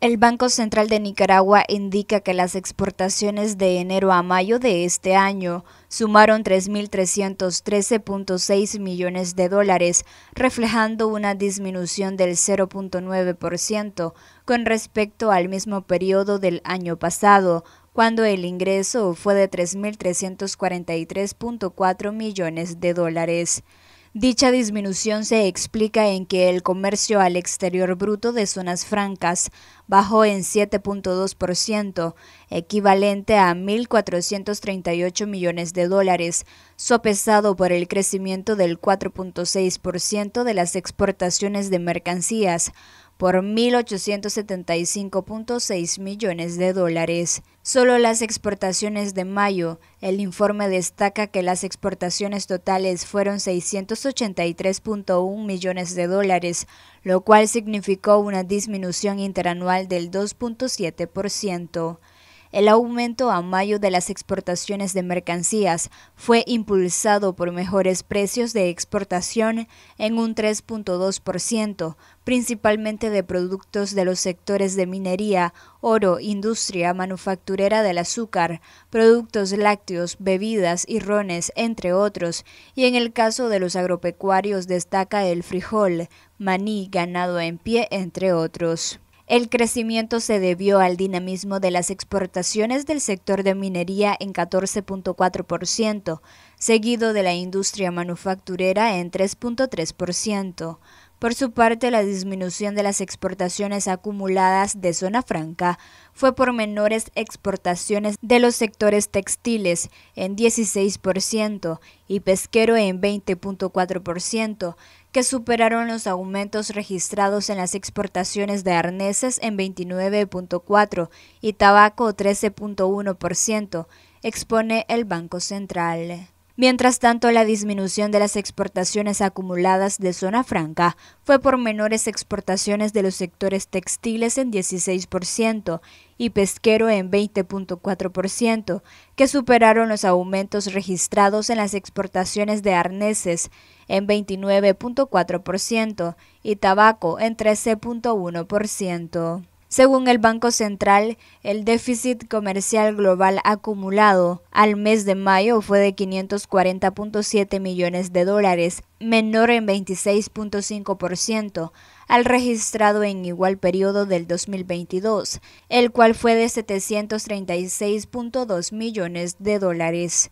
El Banco Central de Nicaragua indica que las exportaciones de enero a mayo de este año sumaron 3.313.6 millones de dólares, reflejando una disminución del 0.9% con respecto al mismo periodo del año pasado, cuando el ingreso fue de 3.343.4 millones de dólares. Dicha disminución se explica en que el comercio al exterior bruto de zonas francas bajó en 7.2%, equivalente a 1.438 millones de dólares, sopesado por el crecimiento del 4.6% de las exportaciones de mercancías, por 1.875.6 millones de dólares. Solo las exportaciones de mayo. El informe destaca que las exportaciones totales fueron 683.1 millones de dólares, lo cual significó una disminución interanual del 2.7%. El aumento a mayo de las exportaciones de mercancías fue impulsado por mejores precios de exportación en un 3.2%, principalmente de productos de los sectores de minería, oro, industria manufacturera del azúcar, productos lácteos, bebidas y rones, entre otros, y en el caso de los agropecuarios destaca el frijol, maní, ganado en pie, entre otros. El crecimiento se debió al dinamismo de las exportaciones del sector de minería en 14.4%, seguido de la industria manufacturera en 3.3%. Por su parte, la disminución de las exportaciones acumuladas de zona franca fue por menores exportaciones de los sectores textiles en 16% y pesquero en 20.4%, que superaron los aumentos registrados en las exportaciones de arneses en 29.4% y tabaco 13.1%, expone el Banco Central. Mientras tanto, la disminución de las exportaciones acumuladas de zona franca fue por menores exportaciones de los sectores textiles en 16% y pesquero en 20.4%, que superaron los aumentos registrados en las exportaciones de arneses en 29.4% y tabaco en 13.1%. Según el Banco Central, el déficit comercial global acumulado al mes de mayo fue de 540.7 millones de dólares, menor en 26.5% al registrado en igual periodo del 2022, el cual fue de 736.2 millones de dólares.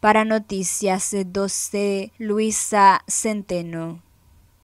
Para Noticias 12, Luisa Centeno.